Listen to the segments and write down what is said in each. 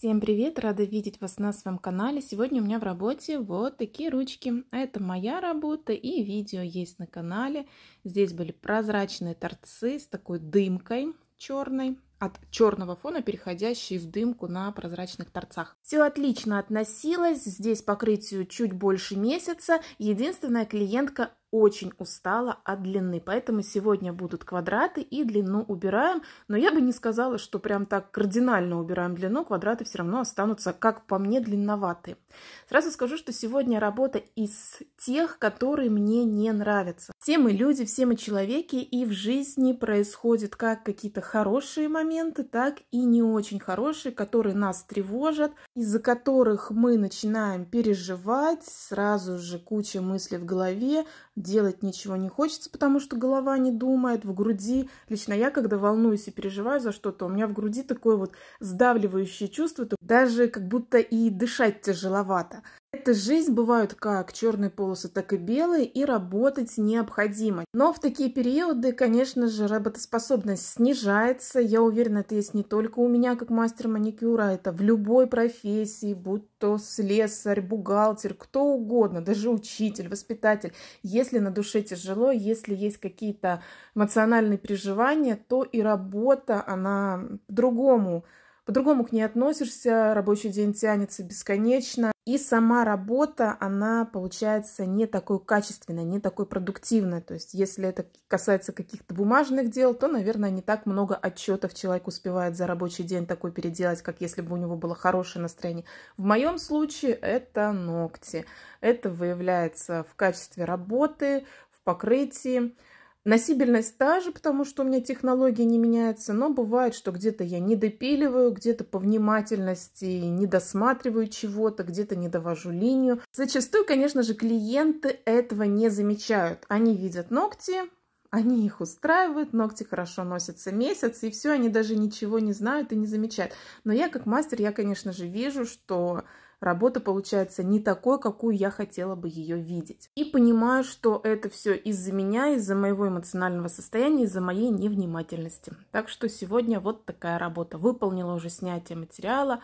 Всем привет! Рада видеть вас на своем канале. Сегодня у меня в работе вот такие ручки. Это моя работа и видео есть на канале. Здесь были прозрачные торцы с такой дымкой черной от черного фона, переходящей в дымку на прозрачных торцах. Все отлично относилось, здесь покрытию чуть больше месяца. Единственная клиентка очень устала от длины. Поэтому сегодня будут квадраты и длину убираем. Но я бы не сказала, что прям так кардинально убираем длину. Квадраты все равно останутся, как по мне, длинноватые. Сразу скажу, что сегодня работа из тех, которые мне не нравятся. Все мы люди, все мы человеки, и в жизни происходят как какие-то хорошие моменты, так и не очень хорошие, которые нас тревожат, из-за которых мы начинаем переживать, сразу же куча мыслей в голове, делать ничего не хочется, потому что голова не думает, в груди. Лично я, когда волнуюсь и переживаю за что-то, у меня в груди такое вот сдавливающее чувство, даже как будто и дышать тяжеловато. Эта жизнь бывают как черные полосы, так и белые, и работать необходимо. Но в такие периоды, конечно же, работоспособность снижается. Я уверена, это есть не только у меня как мастер маникюра, а это в любой профессии, будь то слесарь, бухгалтер, кто угодно, даже учитель, воспитатель. Если на душе тяжело, если есть какие-то эмоциональные переживания, то и работа, она по-другому по-другому к ней относишься, рабочий день тянется бесконечно, и сама работа, она получается не такой качественной, не такой продуктивной. То есть, если это касается каких-то бумажных дел, то, наверное, не так много отчетов человек успевает за рабочий день такой переделать, как если бы у него было хорошее настроение. В моем случае это ногти. Это выявляется в качестве работы, в покрытии, Носибельность та же, потому что у меня технология не меняется, но бывает, что где-то я не допиливаю, где-то по внимательности не досматриваю чего-то, где-то не довожу линию. Зачастую, конечно же, клиенты этого не замечают. Они видят ногти, они их устраивают, ногти хорошо носятся месяц, и все, они даже ничего не знают и не замечают. Но я как мастер, я, конечно же, вижу, что работа получается не такой, какую я хотела бы ее видеть. И понимаю, что это все из-за меня, из-за моего эмоционального состояния, из-за моей невнимательности. Так что сегодня вот такая работа. Выполнила уже снятие материала,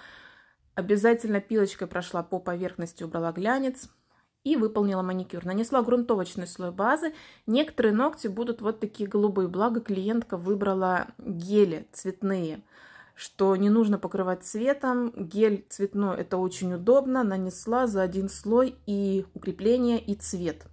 обязательно пилочкой прошла по поверхности, убрала глянец, и выполнила маникюр. Нанесла грунтовочный слой базы. Некоторые ногти будут вот такие голубые, благо клиентка выбрала гели цветные что не нужно покрывать цветом. Гель цветной, это очень удобно. Нанесла за один слой и укрепление, и цвет.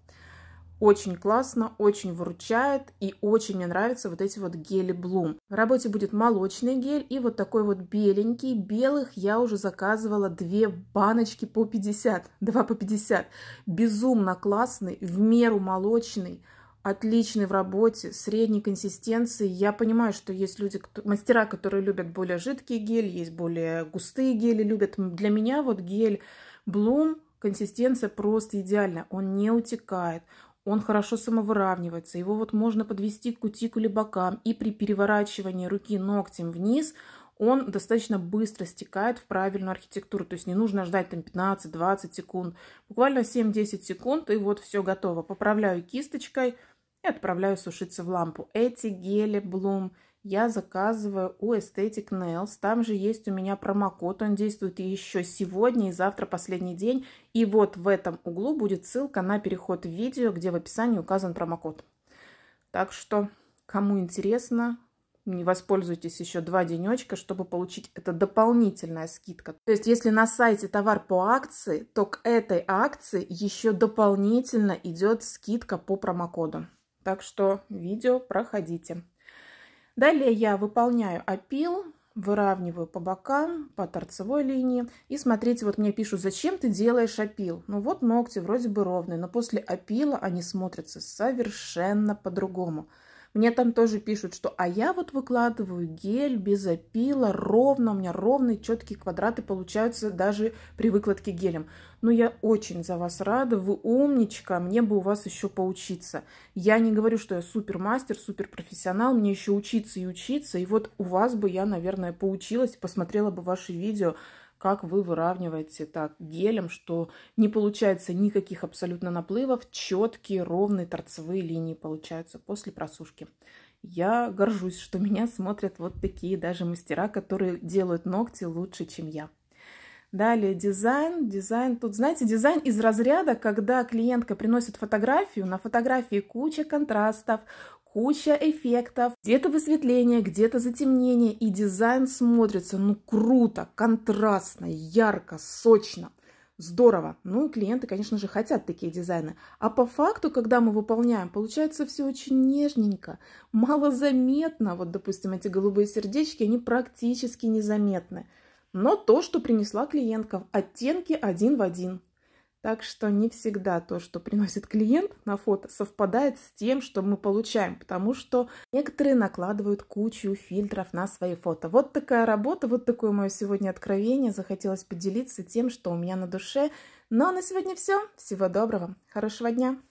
Очень классно, очень выручает и очень мне нравятся вот эти вот гели Bloom. В работе будет молочный гель и вот такой вот беленький. Белых я уже заказывала две баночки по 50, 2 по 50. Безумно классный, в меру молочный отличный в работе, средней консистенции. Я понимаю, что есть люди, кто, мастера, которые любят более жидкие гели, есть более густые гели, любят. Для меня вот гель Bloom, консистенция просто идеальна. Он не утекает, он хорошо самовыравнивается. Его вот можно подвести к кутикуле бокам. И при переворачивании руки ногтем вниз он достаточно быстро стекает в правильную архитектуру. То есть не нужно ждать там 15-20 секунд. Буквально 7-10 секунд и вот все готово. Поправляю кисточкой – и отправляю сушиться в лампу. Эти гели Bloom я заказываю у Aesthetic Nails. Там же есть у меня промокод. Он действует еще сегодня и завтра последний день. И вот в этом углу будет ссылка на переход в видео, где в описании указан промокод. Так что, кому интересно, не воспользуйтесь еще два денечка, чтобы получить это дополнительная скидка. То есть, если на сайте товар по акции, то к этой акции еще дополнительно идет скидка по промокоду. Так что видео проходите. Далее я выполняю опил, выравниваю по бокам, по торцевой линии. И смотрите, вот мне пишут, зачем ты делаешь опил? Ну вот ногти вроде бы ровные, но после опила они смотрятся совершенно по-другому. Мне там тоже пишут, что а я вот выкладываю гель без опила, ровно, у меня ровные четкие квадраты получаются даже при выкладке гелем. Но ну, я очень за вас рада, вы умничка, мне бы у вас еще поучиться. Я не говорю, что я супермастер, суперпрофессионал, мне еще учиться и учиться, и вот у вас бы я, наверное, поучилась, посмотрела бы ваши видео, как вы выравниваете так гелем, что не получается никаких абсолютно наплывов, четкие, ровные торцевые линии получаются после просушки. Я горжусь, что меня смотрят вот такие даже мастера, которые делают ногти лучше, чем я. Далее дизайн. Дизайн тут, знаете, дизайн из разряда, когда клиентка приносит фотографию, на фотографии куча контрастов, куча эффектов, где-то высветление, где-то затемнение, и дизайн смотрится, ну, круто, контрастно, ярко, сочно. Здорово. Ну и клиенты, конечно же, хотят такие дизайны. А по факту, когда мы выполняем, получается все очень нежненько, малозаметно. Вот, допустим, эти голубые сердечки, они практически незаметны. Но то, что принесла клиентка, оттенки один в один. Так что не всегда то, что приносит клиент на фото, совпадает с тем, что мы получаем, потому что некоторые накладывают кучу фильтров на свои фото. Вот такая работа, вот такое мое сегодня откровение. Захотелось поделиться тем, что у меня на душе. Но ну, а на сегодня все. Всего доброго, хорошего дня!